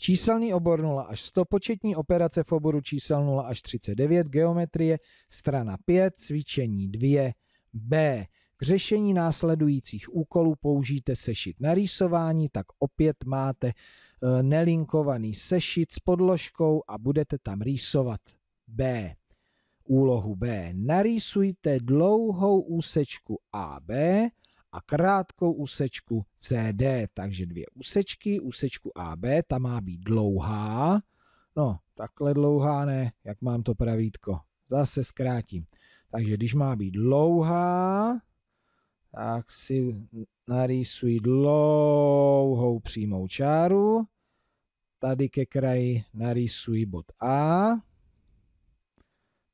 Číselný obor 0 až 100, početní operace v oboru čísel 0 až 39, geometrie, strana 5, cvičení 2, B. K řešení následujících úkolů použijte sešit na rýsování, tak opět máte eh, nelinkovaný sešit s podložkou a budete tam rýsovat B. Úlohu B. Narýsujte dlouhou úsečku AB a krátkou úsečku CD, takže dvě úsečky, úsečku AB, ta má být dlouhá, no takhle dlouhá ne, jak mám to pravítko, zase zkrátím. Takže když má být dlouhá, tak si narýsuji dlouhou přímou čáru, tady ke kraji narýsuji bod A,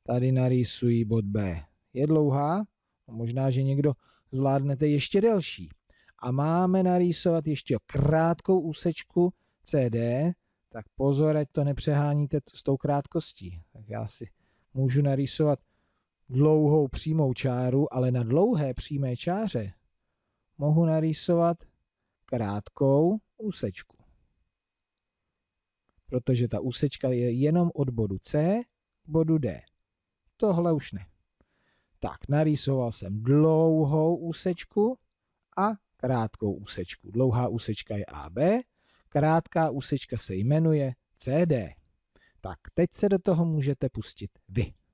tady narýsuji bod B. Je dlouhá? Možná, že někdo zvládnete ještě delší. A máme narýsovat ještě krátkou úsečku CD, tak pozor, ať to nepřeháníte s tou krátkostí. Tak já si můžu narýsovat dlouhou přímou čáru, ale na dlouhé přímé čáře mohu narýsovat krátkou úsečku. Protože ta úsečka je jenom od bodu C k bodu D. Tohle už ne. Tak, narýsoval jsem dlouhou úsečku a krátkou úsečku. Dlouhá úsečka je AB, krátká úsečka se jmenuje CD. Tak, teď se do toho můžete pustit vy.